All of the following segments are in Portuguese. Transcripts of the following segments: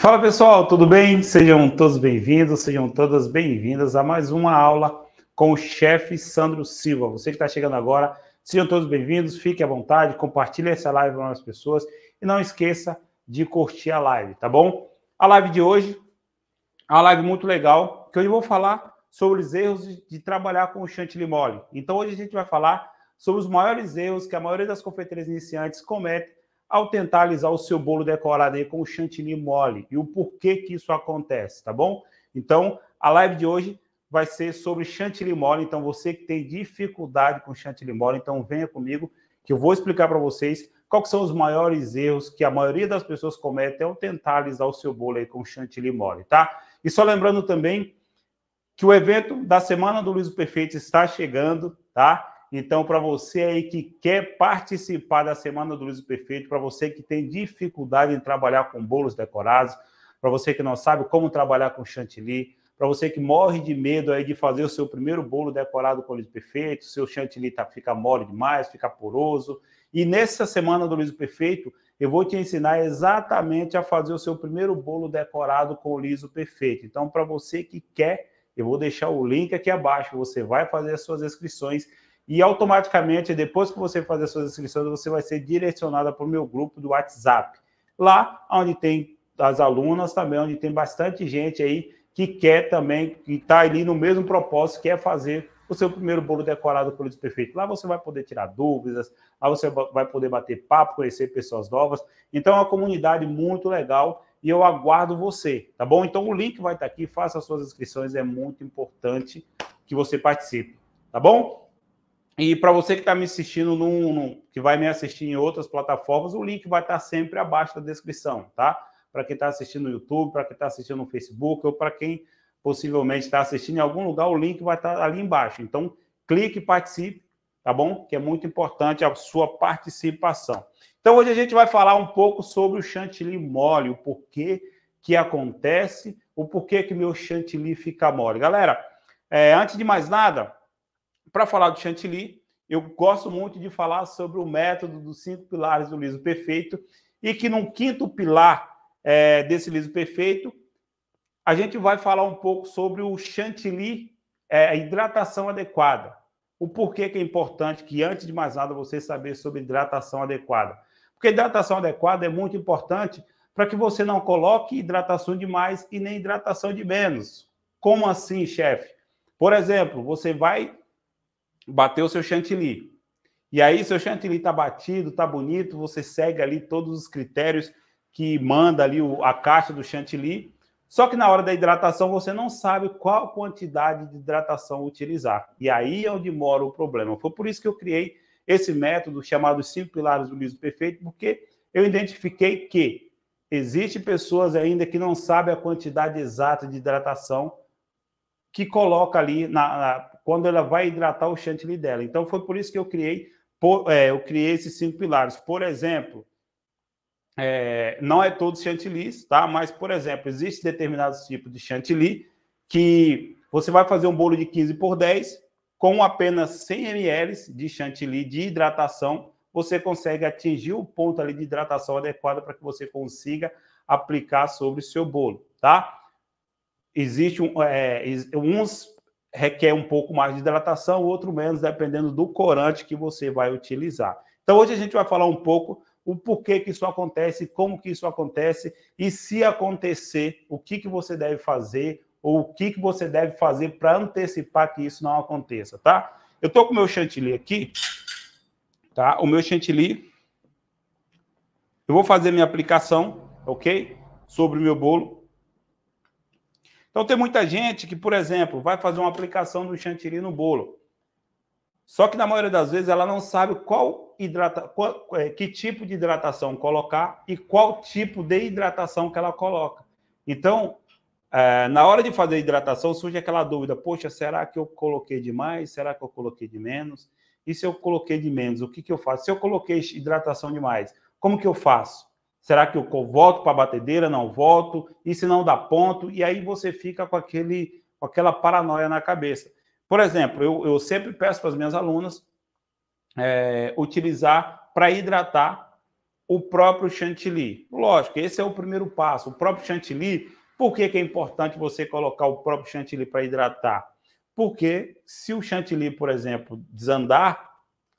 Fala pessoal, tudo bem? Sejam todos bem-vindos, sejam todas bem-vindas a mais uma aula com o chefe Sandro Silva. Você que está chegando agora, sejam todos bem-vindos, fique à vontade, compartilhe essa live com as pessoas e não esqueça de curtir a live, tá bom? A live de hoje é uma live muito legal, que hoje eu vou falar sobre os erros de, trabalhar com o chantilly mole. Então hoje a gente vai falar sobre os maiores erros que a maioria das confeiteiras iniciantes comete ao tentar alisar o seu bolo decorado aí com chantilly mole e o porquê que isso acontece, tá bom? Então, a live de hoje vai ser sobre chantilly mole, então você que tem dificuldade com chantilly mole, então venha comigo que eu vou explicar para vocês quais são os maiores erros que a maioria das pessoas comete ao tentar alisar o seu bolo aí com chantilly mole, tá? E só lembrando também que o evento da Semana do Luiz Perfeito está chegando, tá? Então, para você aí que quer participar da Semana do Liso Perfeito, para você que tem dificuldade em trabalhar com bolos decorados, para você que não sabe como trabalhar com chantilly, para você que morre de medo aí de fazer o seu primeiro bolo decorado com liso perfeito, seu chantilly tá, fica mole demais, fica poroso. E nessa semana do liso perfeito, eu vou te ensinar exatamente a fazer o seu primeiro bolo decorado com o liso perfeito. Então, para você que quer, eu vou deixar o link aqui abaixo, você vai fazer as suas inscrições e automaticamente, depois que você fazer as suas inscrições, você vai ser direcionada para o meu grupo do WhatsApp. Lá onde tem as alunas também, onde tem bastante gente aí que quer também, que está ali no mesmo propósito, quer fazer o seu primeiro bolo decorado pelo Desperfeito. Lá você vai poder tirar dúvidas, lá você vai poder bater papo, conhecer pessoas novas. Então é uma comunidade muito legal e eu aguardo você, tá bom? Então o link vai estar aqui, faça as suas inscrições, é muito importante que você participe, tá bom? E para você que está me assistindo, num, num, que vai me assistir em outras plataformas, o link vai estar tá sempre abaixo da descrição, tá? Para quem está assistindo no YouTube, para quem está assistindo no Facebook, ou para quem possivelmente está assistindo em algum lugar, o link vai estar tá ali embaixo. Então, clique e participe, tá bom? Que é muito importante a sua participação. Então, hoje a gente vai falar um pouco sobre o chantilly mole, o porquê que acontece, o porquê que meu chantilly fica mole. Galera, é, antes de mais nada, para falar do chantilly, eu gosto muito de falar sobre o método dos cinco pilares do liso perfeito e que no quinto pilar é, desse liso perfeito, a gente vai falar um pouco sobre o chantilly, é, a hidratação adequada. O porquê que é importante que, antes de mais nada, você saber sobre hidratação adequada. Porque hidratação adequada é muito importante para que você não coloque hidratação de mais e nem hidratação de menos. Como assim, chefe? Por exemplo, você vai bateu o seu chantilly. E aí, seu chantilly está batido, está bonito, você segue ali todos os critérios que manda ali o, a caixa do chantilly. Só que na hora da hidratação você não sabe qual quantidade de hidratação utilizar. E aí é onde mora o problema. Foi por isso que eu criei esse método chamado cinco pilares do liso perfeito, porque eu identifiquei que existe pessoas ainda que não sabem a quantidade exata de hidratação que coloca ali na, na quando ela vai hidratar o chantilly dela. Então foi por isso que eu criei, por, é, eu criei esses cinco pilares. Por exemplo, é, não é todos chantilly, tá? Mas por exemplo, existe determinados tipos de chantilly que você vai fazer um bolo de 15 por 10 com apenas 100 ml de chantilly de hidratação, você consegue atingir o ponto ali de hidratação adequado para que você consiga aplicar sobre o seu bolo, tá? Existe um, é, uns requer um pouco mais de hidratação, outro menos, dependendo do corante que você vai utilizar. Então hoje a gente vai falar um pouco o porquê que isso acontece, como que isso acontece e se acontecer, o que, que você deve fazer ou o que, que você deve fazer para antecipar que isso não aconteça, tá? Eu tô com o meu chantilly aqui, tá? O meu chantilly, eu vou fazer minha aplicação, ok? Sobre o meu bolo. Então tem muita gente que, por exemplo, vai fazer uma aplicação do chantilly no bolo. Só que na maioria das vezes ela não sabe qual hidrata, qual, é, que tipo de hidratação colocar e qual tipo de hidratação que ela coloca. Então, é, na hora de fazer hidratação surge aquela dúvida: poxa, será que eu coloquei demais? Será que eu coloquei de menos? E se eu coloquei de menos, o que, que eu faço? Se eu coloquei hidratação demais, como que eu faço? Será que eu volto para a batedeira? Não volto. E se não dá ponto? E aí você fica com, aquele, com aquela paranoia na cabeça. Por exemplo, eu, eu sempre peço para as minhas alunas é, utilizar para hidratar o próprio chantilly. Lógico, esse é o primeiro passo. O próprio chantilly, por que, que é importante você colocar o próprio chantilly para hidratar? Porque se o chantilly, por exemplo, desandar,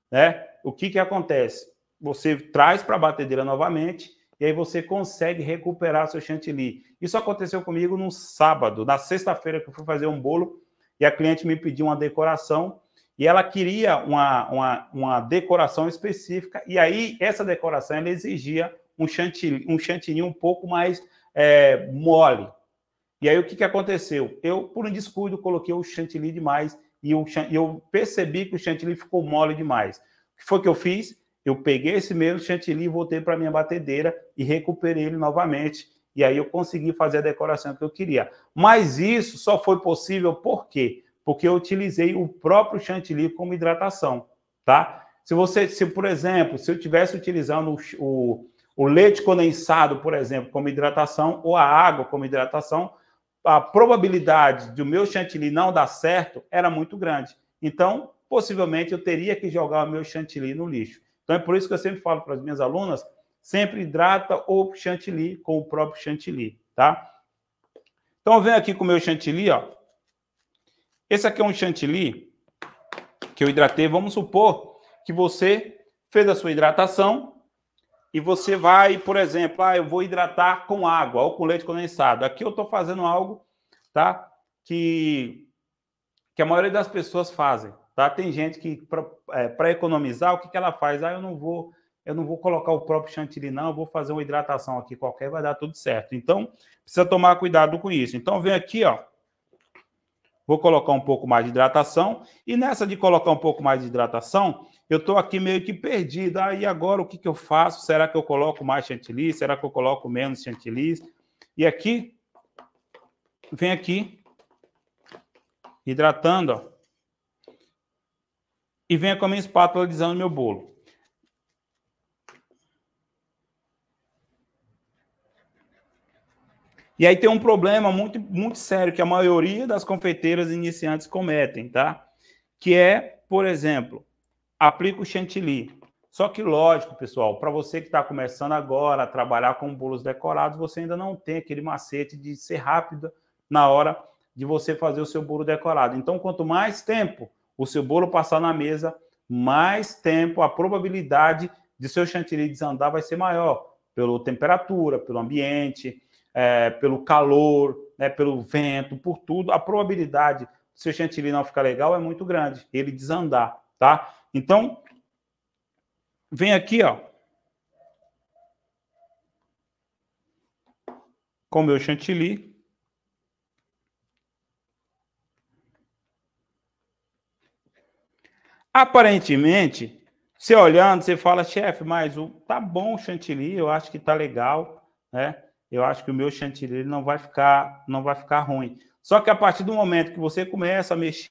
né, o que, que acontece? Você traz para a batedeira novamente e aí você consegue recuperar seu chantilly. Isso aconteceu comigo no sábado, na sexta-feira que eu fui fazer um bolo e a cliente me pediu uma decoração e ela queria uma, uma, uma decoração específica e aí essa decoração ela exigia um chantilly, um chantilly um pouco mais é, mole. E aí o que, que aconteceu? Eu, por um descuido, coloquei o chantilly demais e eu, eu percebi que o chantilly ficou mole demais. O que foi que eu fiz? Eu peguei esse mesmo chantilly, voltei para minha batedeira e recuperei ele novamente. E aí eu consegui fazer a decoração que eu queria. Mas isso só foi possível por quê? Porque eu utilizei o próprio chantilly como hidratação, tá? Se você, se por exemplo, se eu tivesse utilizando o, o, o leite condensado, por exemplo, como hidratação ou a água como hidratação, a probabilidade do meu chantilly não dar certo era muito grande. Então, possivelmente eu teria que jogar o meu chantilly no lixo. Então é por isso que eu sempre falo para as minhas alunas, sempre hidrata o chantilly com o próprio chantilly, tá? Então eu venho aqui com o meu chantilly, ó. Esse aqui é um chantilly que eu hidratei. Vamos supor que você fez a sua hidratação e você vai, por exemplo, ah, eu vou hidratar com água ou com leite condensado. Aqui eu estou fazendo algo, tá? Que que a maioria das pessoas fazem, tá? Tem gente que para é, economizar, o que, que ela faz? Ah, eu não vou eu não vou colocar o próprio chantilly não, eu vou fazer uma hidratação aqui qualquer, vai dar tudo certo. Então, precisa tomar cuidado com isso. Então, vem aqui, ó. Vou colocar um pouco mais de hidratação e nessa de colocar um pouco mais de hidratação, eu estou aqui meio que perdido. Ah, e agora o que, que eu faço? Será que eu coloco mais chantilly? Será que eu coloco menos chantilly? E aqui, vem aqui, hidratando, ó. E venha com a minha espátula alisando meu bolo. E aí tem um problema muito, muito sério que a maioria das confeiteiras iniciantes cometem, tá? Que é, por exemplo, aplica o chantilly. Só que, lógico, pessoal, para você que está começando agora a trabalhar com bolos decorados, você ainda não tem aquele macete de ser rápido na hora de você fazer o seu bolo decorado. Então, quanto mais tempo o seu bolo passar na mesa, mais tempo a probabilidade de seu chantilly desandar vai ser maior, pela temperatura, pelo ambiente, é, pelo calor, né, pelo vento, por tudo. A probabilidade do seu chantilly não ficar legal é muito grande, ele desandar, tá? Então, vem aqui, ó. Com o meu chantilly, Aparentemente, você olhando, você fala, chefe, mas o, tá bom o chantilly, eu acho que tá legal, né? Eu acho que o meu chantilly não vai ficar, não vai ficar ruim. Só que a partir do momento que você começa a mexer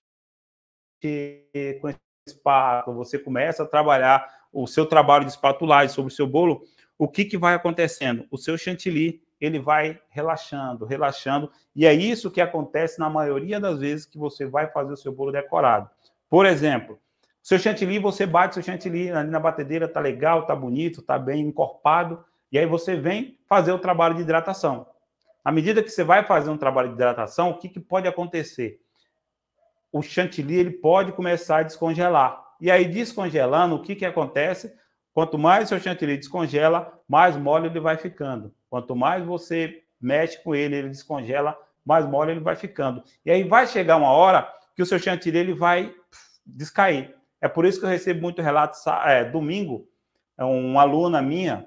com esse espátula, você começa a trabalhar o seu trabalho de espatulagem sobre o seu bolo, o que, que vai acontecendo? O seu chantilly ele vai relaxando, relaxando, e é isso que acontece na maioria das vezes que você vai fazer o seu bolo decorado. Por exemplo, seu chantilly, você bate seu chantilly ali na batedeira, tá legal, tá bonito, tá bem encorpado, e aí você vem fazer o trabalho de hidratação. À medida que você vai fazer um trabalho de hidratação, o que, que pode acontecer? O chantilly ele pode começar a descongelar. E aí, descongelando, o que, que acontece? Quanto mais seu chantilly descongela, mais mole ele vai ficando. Quanto mais você mexe com ele, ele descongela, mais mole ele vai ficando. E aí vai chegar uma hora que o seu chantilly ele vai descair. É por isso que eu recebo muito relato. É, domingo, é uma aluna minha,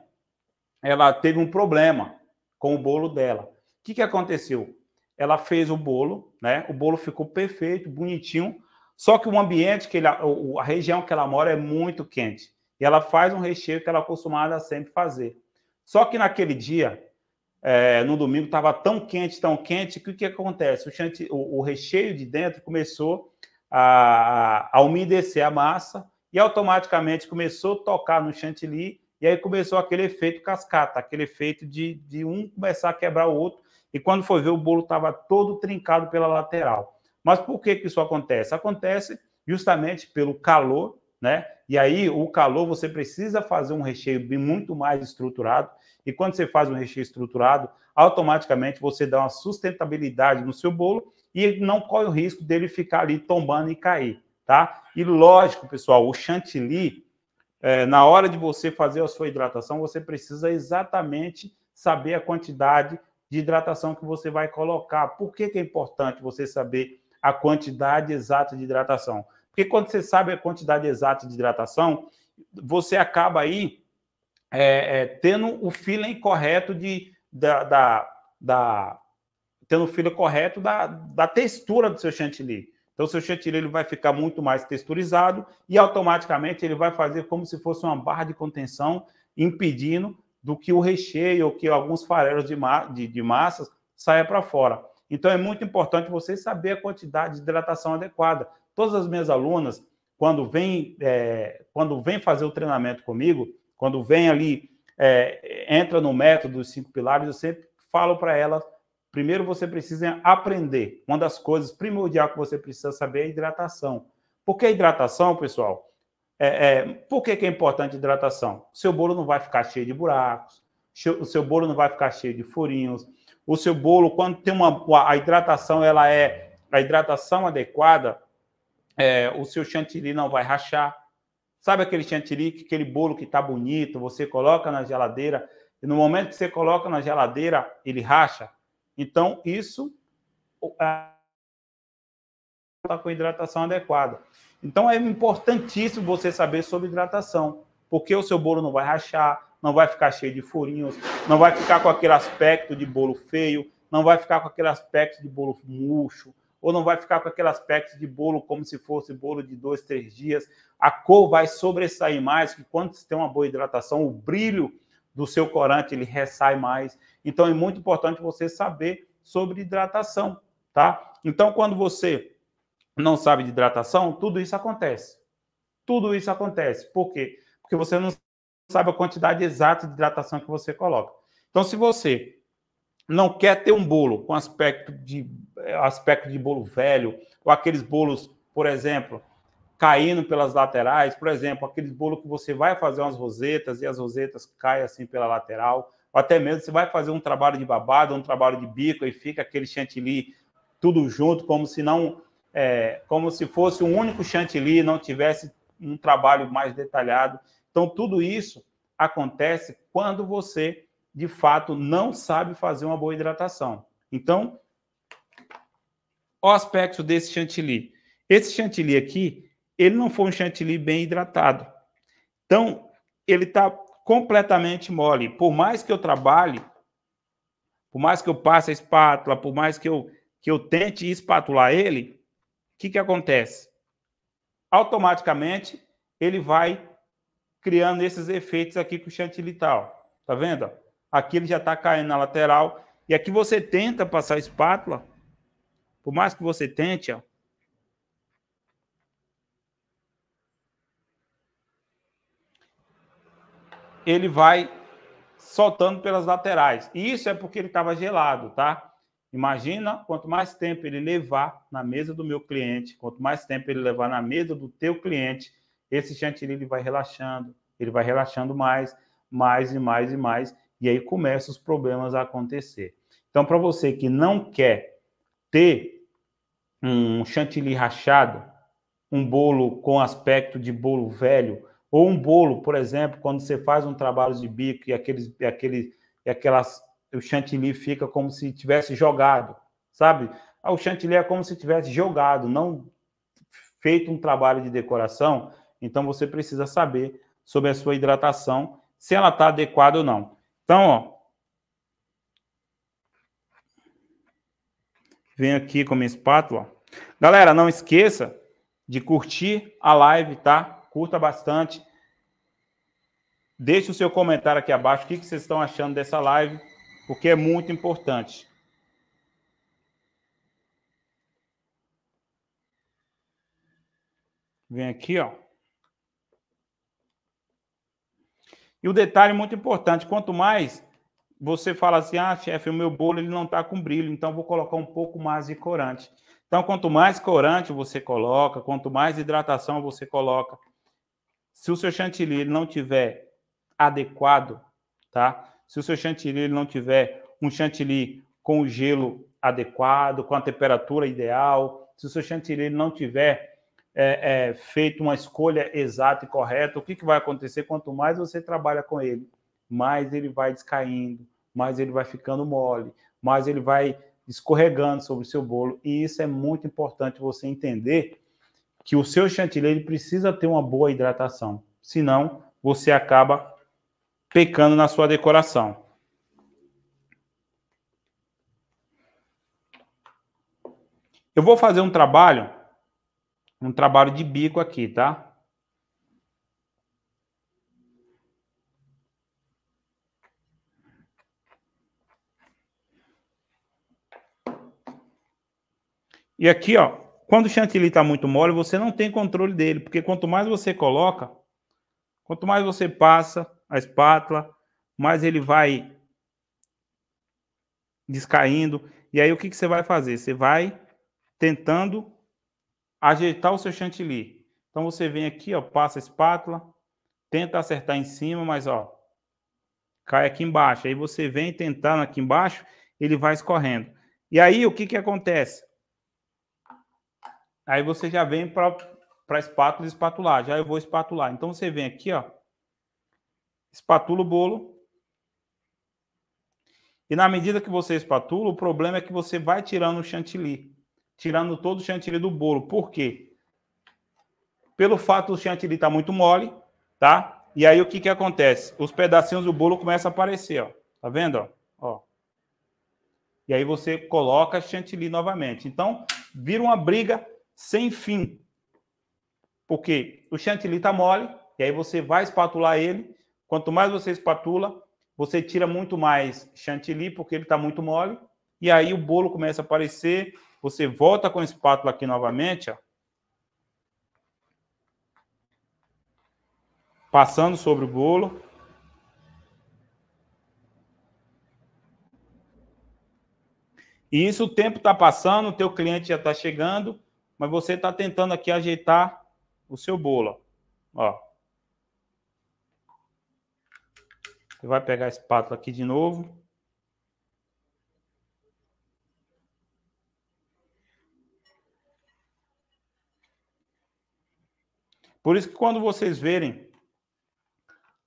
ela teve um problema com o bolo dela. O que, que aconteceu? Ela fez o bolo, né? O bolo ficou perfeito, bonitinho. Só que o ambiente que ele, a região que ela mora é muito quente. E ela faz um recheio que ela é acostumada a sempre fazer. Só que naquele dia, é, no domingo, estava tão quente, tão quente, que o que acontece? O, o, o recheio de dentro começou a, a umedecer a massa e automaticamente começou a tocar no chantilly e aí começou aquele efeito cascata, aquele efeito de, de um começar a quebrar o outro e quando foi ver o bolo estava todo trincado pela lateral. Mas por que, que isso acontece? Acontece justamente pelo calor, né? E aí o calor você precisa fazer um recheio bem muito mais estruturado e quando você faz um recheio estruturado, automaticamente você dá uma sustentabilidade no seu bolo e ele não corre o risco dele ficar ali tombando e cair, tá? E lógico, pessoal, o chantilly, é, na hora de você fazer a sua hidratação, você precisa exatamente saber a quantidade de hidratação que você vai colocar. Por que, que é importante você saber a quantidade exata de hidratação? Porque quando você sabe a quantidade exata de hidratação, você acaba aí é, é, tendo o feeling correto de, da, da, da tendo o filho correto da, da textura do seu chantilly. Então, seu chantilly ele vai ficar muito mais texturizado e automaticamente ele vai fazer como se fosse uma barra de contenção, impedindo do que o recheio ou que alguns farelos de, ma de, de massas saia para fora. Então, é muito importante você saber a quantidade de hidratação adequada. Todas as minhas alunas, quando vem é, quando vem fazer o treinamento comigo, quando vem ali, é, entra no método dos cinco pilares, eu sempre falo para elas Primeiro você precisa aprender. Uma das coisas primordial que você precisa saber é a hidratação. Por que a hidratação, pessoal? É, é, por que, que é importante a hidratação? O seu bolo não vai ficar cheio de buracos, o seu bolo não vai ficar cheio de furinhos. O seu bolo, quando tem uma. A hidratação, ela é. A hidratação adequada, é, o seu chantilly não vai rachar. Sabe aquele chantilly, aquele bolo que está bonito, você coloca na geladeira, e no momento que você coloca na geladeira, ele racha? Então, isso está com hidratação adequada. Então, é importantíssimo você saber sobre hidratação, porque o seu bolo não vai rachar, não vai ficar cheio de furinhos, não vai ficar com aquele aspecto de bolo feio, não vai ficar com aquele aspecto de bolo murcho, ou não vai ficar com aquele aspecto de bolo como se fosse bolo de dois, três dias. A cor vai sobressair mais, que quando você tem uma boa hidratação, o brilho do seu corante ele ressai mais. Então é muito importante você saber sobre hidratação, tá? Então quando você não sabe de hidratação, tudo isso acontece. Tudo isso acontece. Por quê? Porque você não sabe a quantidade exata de hidratação que você coloca. Então se você não quer ter um bolo com aspecto de eh, aspecto de bolo velho, ou aqueles bolos, por exemplo, caindo pelas laterais, por exemplo, aqueles bolo que você vai fazer umas rosetas e as rosetas caem assim pela lateral, ou até mesmo você vai fazer um trabalho de babado, um trabalho de bico e fica aquele chantilly tudo junto, como se não, é, como se fosse um único chantilly, não tivesse um trabalho mais detalhado. Então tudo isso acontece quando você de fato não sabe fazer uma boa hidratação. Então, o aspecto desse chantilly. Esse chantilly aqui, ele não foi um chantilly bem hidratado. Então, ele está completamente mole. Por mais que eu trabalhe, por mais que eu passe a espátula, por mais que eu, que eu tente espatular ele, o que, que acontece? Automaticamente, ele vai criando esses efeitos aqui com o tal. Tá vendo? Aqui ele já está caindo na lateral. E aqui você tenta passar a espátula, por mais que você tente, ó, ele vai soltando pelas laterais. E isso é porque ele estava gelado, tá? Imagina quanto mais tempo ele levar na mesa do meu cliente, quanto mais tempo ele levar na mesa do teu cliente, esse chantilly ele vai relaxando, ele vai relaxando mais, mais e mais e mais, e aí começam os problemas a acontecer. Então, para você que não quer ter um chantilly rachado, um bolo com aspecto de bolo velho, ou um bolo, por exemplo, quando você faz um trabalho de bico e aqueles, e aquele, e aquelas, o chantilly fica como se tivesse jogado, sabe? Ah, o chantilly é como se tivesse jogado, não feito um trabalho de decoração. Então você precisa saber sobre a sua hidratação, se ela está adequada ou não. Então, ó, venho aqui com minha espátula. Galera, não esqueça de curtir a live, tá? curta bastante. Deixe o seu comentário aqui abaixo, o que, que vocês estão achando dessa live, porque é muito importante. Vem aqui, ó. E o detalhe muito importante, quanto mais você fala assim, ah, chefe, o meu bolo ele não está com brilho, então vou colocar um pouco mais de corante. Então, quanto mais corante você coloca, quanto mais hidratação você coloca, se o seu chantilly não tiver adequado, tá? Se o seu chantilly não tiver um chantilly com o gelo adequado, com a temperatura ideal, se o seu chantilly não tiver é, é, feito uma escolha exata e correta, o que, que vai acontecer? Quanto mais você trabalha com ele, mais ele vai descaindo, mais ele vai ficando mole, mais ele vai escorregando sobre o seu bolo. E isso é muito importante você entender que o seu chantilly ele precisa ter uma boa hidratação, senão você acaba pecando na sua decoração. Eu vou fazer um trabalho, um trabalho de bico aqui, tá? E aqui, ó, quando o chantilly está muito mole, você não tem controle dele, porque quanto mais você coloca, quanto mais você passa a espátula, mais ele vai descaindo. E aí o que, que você vai fazer? Você vai tentando ajeitar o seu chantilly. Então você vem aqui, ó, passa a espátula, tenta acertar em cima, mas ó, cai aqui embaixo. Aí você vem tentando aqui embaixo, ele vai escorrendo. E aí o que que acontece? Aí você já vem para espátula e espatular. Já eu vou espatular. Então você vem aqui, ó. Espatula o bolo. E na medida que você espatula, o problema é que você vai tirando o chantilly. Tirando todo o chantilly do bolo. Por quê? Pelo fato do chantilly estar tá muito mole, tá? E aí o que que acontece? Os pedacinhos do bolo começam a aparecer, ó. Tá vendo, ó? ó. E aí você coloca chantilly novamente. Então, vira uma briga sem fim. Porque o chantilly está mole, e aí você vai espatular ele. Quanto mais você espatula, você tira muito mais chantilly, porque ele está muito mole. E aí o bolo começa a aparecer. Você volta com a espátula aqui novamente, ó. Passando sobre o bolo. E isso o tempo está passando, o teu cliente já está chegando, mas você está tentando aqui ajeitar o seu bolo. Ó. Você vai pegar a espátula aqui de novo. Por isso que quando vocês verem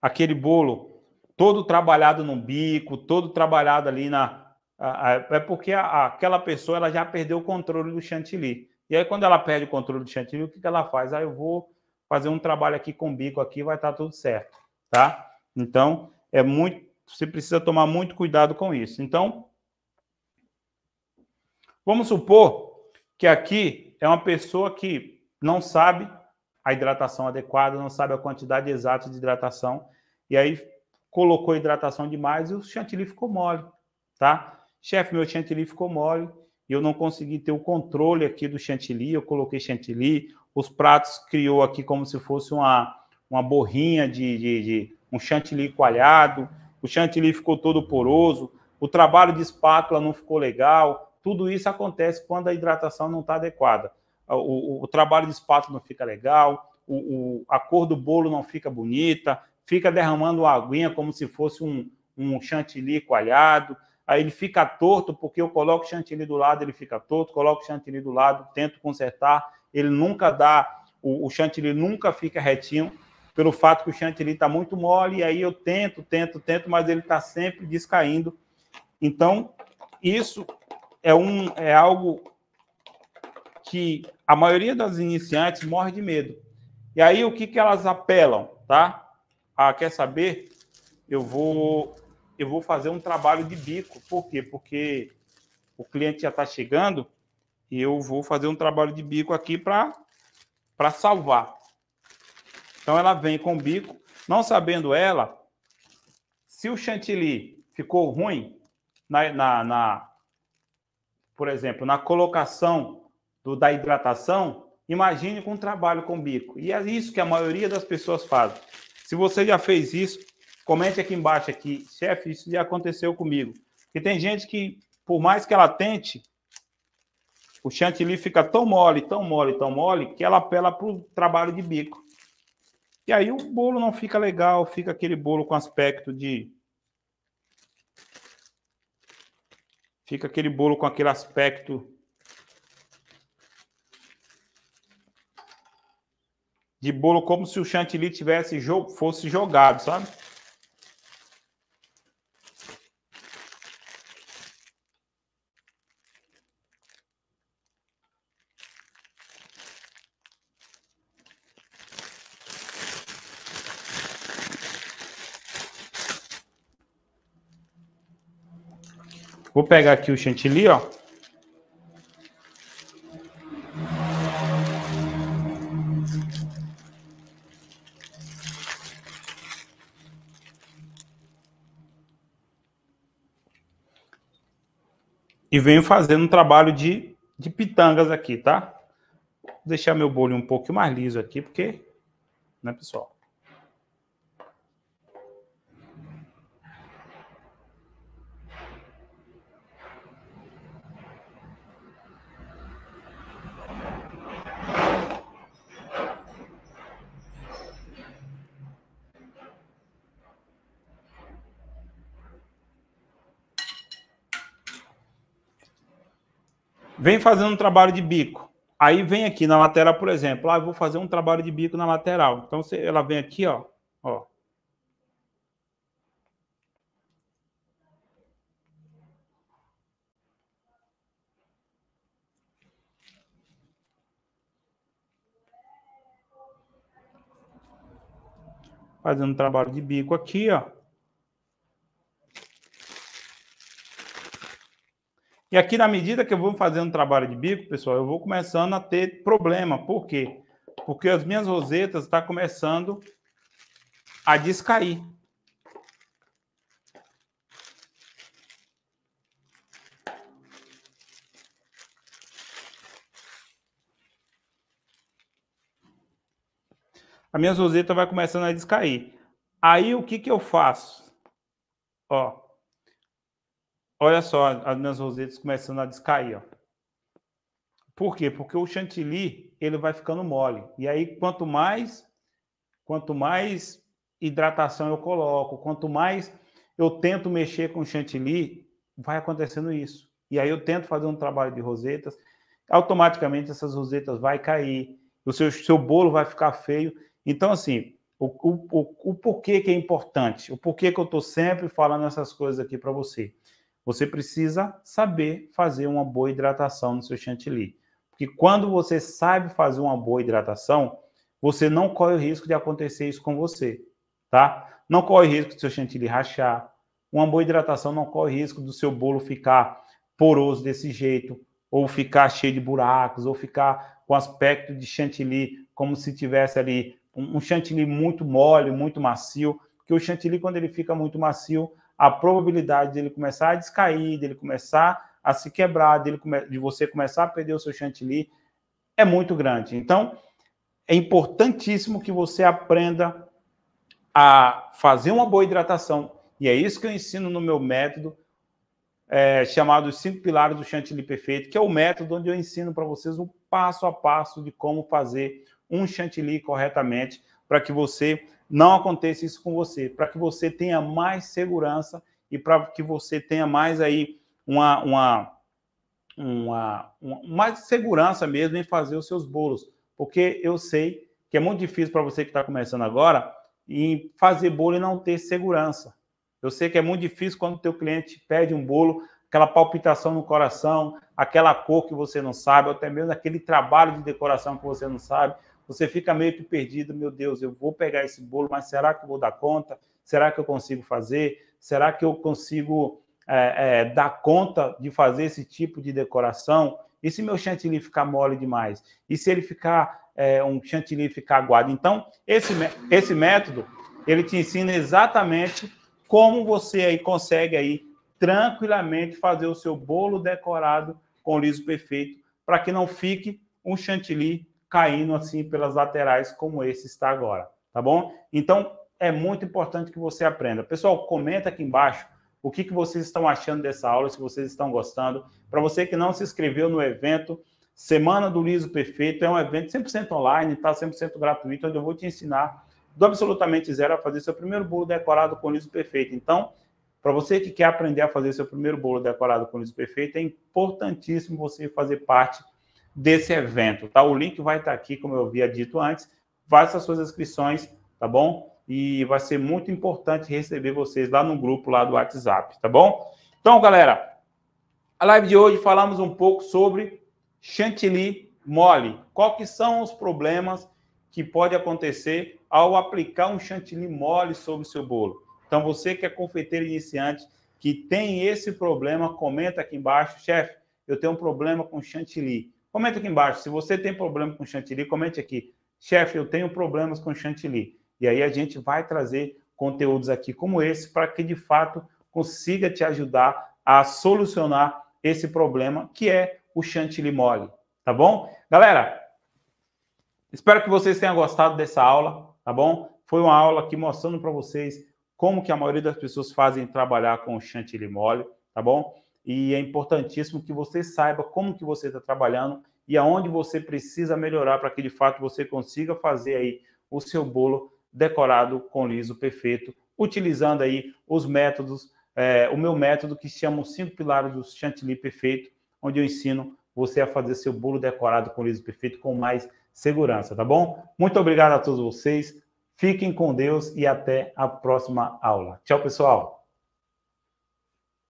aquele bolo todo trabalhado no bico, todo trabalhado ali na. É porque aquela pessoa ela já perdeu o controle do chantilly. E aí, quando ela perde o controle do chantilly, o que, que ela faz? Ah, eu vou fazer um trabalho aqui com bico aqui, vai estar tá tudo certo, tá? Então, é muito... Você precisa tomar muito cuidado com isso. Então, vamos supor que aqui é uma pessoa que não sabe a hidratação adequada, não sabe a quantidade exata de hidratação, e aí colocou hidratação demais e o chantilly ficou mole, tá? Chefe, meu chantilly ficou mole eu não consegui ter o controle aqui do chantilly, eu coloquei chantilly, os pratos criou aqui como se fosse uma, uma borrinha de, de, de um chantilly coalhado, o chantilly ficou todo poroso, o trabalho de espátula não ficou legal, tudo isso acontece quando a hidratação não está adequada. O, o, o, trabalho de espátula não fica legal, o, a cor do bolo não fica bonita, fica derramando a aguinha como se fosse um, um chantilly coalhado aí ele fica torto, porque eu coloco chantilly do lado, ele fica torto, coloco chantilly do lado, tento consertar, ele nunca dá, o, o chantilly nunca fica retinho, pelo fato que o chantilly está muito mole, e aí eu tento, tento, tento, mas ele está sempre descaindo. Então, isso é, um, é algo que a maioria das iniciantes morre de medo. E aí, o que, que elas apelam, tá? Ah, quer saber? Eu vou eu vou fazer um trabalho de bico. Por quê? Porque o cliente já está chegando e eu vou fazer um trabalho de bico aqui para salvar. Então ela vem com o bico, não sabendo ela se o chantilly ficou ruim na, na, na por exemplo, na colocação do, da hidratação, imagine com um trabalho com bico. E é isso que a maioria das pessoas faz. Se você já fez isso, Comente aqui embaixo aqui, chefe, isso já aconteceu comigo. Porque tem gente que, por mais que ela tente, o chantilly fica tão mole, tão mole, tão mole, que ela apela para o trabalho de bico. E aí o bolo não fica legal, fica aquele bolo com aspecto de. Fica aquele bolo com aquele aspecto de bolo como se o chantilly tivesse fosse jogado, sabe? Vou pegar aqui o chantilly, ó. E venho fazendo um trabalho de, de pitangas aqui, tá? Vou deixar meu bolho um pouco mais liso aqui, porque, né, pessoal? Vem fazendo um trabalho de bico. Aí vem aqui na lateral, por exemplo. Ah, vou fazer um trabalho de bico na lateral. Então você, ela vem aqui, ó. ó. Fazendo um trabalho de bico aqui, ó. E aqui, na medida que eu vou fazendo trabalho de bico, pessoal, eu vou começando a ter problema. Por quê? Porque as minhas rosetas estão tá começando a descair. A minha roseta vai começando a descair. Aí o que, que eu faço? Ó, Olha só as minhas rosetas começando a descair, ó. Por quê? Porque o chantilly, ele vai ficando mole. E aí quanto mais quanto mais hidratação eu coloco, quanto mais eu tento mexer com o chantilly, vai acontecendo isso. E aí eu tento fazer um trabalho de rosetas, automaticamente essas rosetas vai cair, o seu, seu bolo vai ficar feio. Então, assim, o, o, o, o porquê que é importante, o porquê que eu estou sempre falando essas coisas aqui para você. Você precisa saber fazer uma boa hidratação no seu chantilly. Porque quando você sabe fazer uma boa hidratação, você não corre o risco de acontecer isso com você, tá? Não corre o risco do seu chantilly rachar. Uma boa hidratação não corre o risco do seu bolo ficar poroso desse jeito, ou ficar cheio de buracos, ou ficar com aspecto de chantilly como se tivesse ali um chantilly muito mole, muito macio, porque o chantilly quando ele fica muito macio, a probabilidade dele começar a descair, dele começar a se quebrar, dele de você começar a perder o seu chantilly é muito grande. Então, é importantíssimo que você aprenda a fazer uma boa hidratação. E é isso que eu ensino no meu método, é, chamado Os Cinco Pilares do Chantilly Perfeito, que é o método onde eu ensino para vocês o passo a passo de como fazer um chantilly corretamente para que você não aconteça isso com você, para que você tenha mais segurança e para que você tenha mais aí uma, uma, uma, uma mais segurança mesmo em fazer os seus bolos, porque eu sei que é muito difícil para você que está começando agora em fazer bolo e não ter segurança. Eu sei que é muito difícil quando o teu cliente pede um bolo, aquela palpitação no coração, aquela cor que você não sabe, ou até mesmo aquele trabalho de decoração que você não sabe você fica meio que perdido, meu Deus, eu vou pegar esse bolo, mas será que eu vou dar conta? Será que eu consigo fazer? Será que eu consigo é, é, dar conta de fazer esse tipo de decoração? E se meu chantilly ficar mole demais? E se ele ficar é, um chantilly ficar aguado? Então, esse, esse método, ele te ensina exatamente como você aí consegue aí tranquilamente fazer o seu bolo decorado com liso perfeito para que não fique um chantilly caindo assim pelas laterais, como esse está agora, tá bom? Então, é muito importante que você aprenda. Pessoal, comenta aqui embaixo o que, que vocês estão achando dessa aula, se vocês estão gostando. Para você que não se inscreveu no evento, Semana do Liso Perfeito é um evento 100% online, está 100% gratuito, onde eu vou te ensinar do absolutamente zero a fazer seu primeiro bolo decorado com liso perfeito. Então, para você que quer aprender a fazer seu primeiro bolo decorado com liso perfeito, é importantíssimo você fazer parte desse evento, tá? O link vai estar aqui, como eu havia dito antes. Faça suas inscrições, tá bom? E vai ser muito importante receber vocês lá no grupo lá do WhatsApp, tá bom? Então, galera, a live de hoje falamos um pouco sobre chantilly mole. Qual que são os problemas que pode acontecer ao aplicar um chantilly mole sobre o seu bolo? Então, você que é confeiteiro iniciante, que tem esse problema, comenta aqui embaixo, chefe, eu tenho um problema com chantilly Comenta aqui embaixo. Se você tem problema com chantilly, comente aqui. Chefe, eu tenho problemas com chantilly. E aí a gente vai trazer conteúdos aqui como esse para que de fato consiga te ajudar a solucionar esse problema que é o chantilly mole, tá bom? Galera, espero que vocês tenham gostado dessa aula, tá bom? Foi uma aula aqui mostrando para vocês como que a maioria das pessoas fazem trabalhar com o chantilly mole, tá bom? e é importantíssimo que você saiba como que você está trabalhando e aonde você precisa melhorar para que de fato você consiga fazer aí o seu bolo decorado com liso perfeito, utilizando aí os métodos, é, o meu método que chama os cinco pilares do chantilly perfeito, onde eu ensino você a fazer seu bolo decorado com liso perfeito com mais segurança, tá bom? Muito obrigado a todos vocês. Fiquem com Deus e até a próxima aula. Tchau, pessoal.